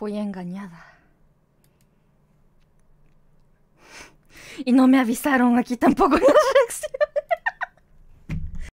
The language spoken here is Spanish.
Fui engañada. Y no me avisaron aquí tampoco en la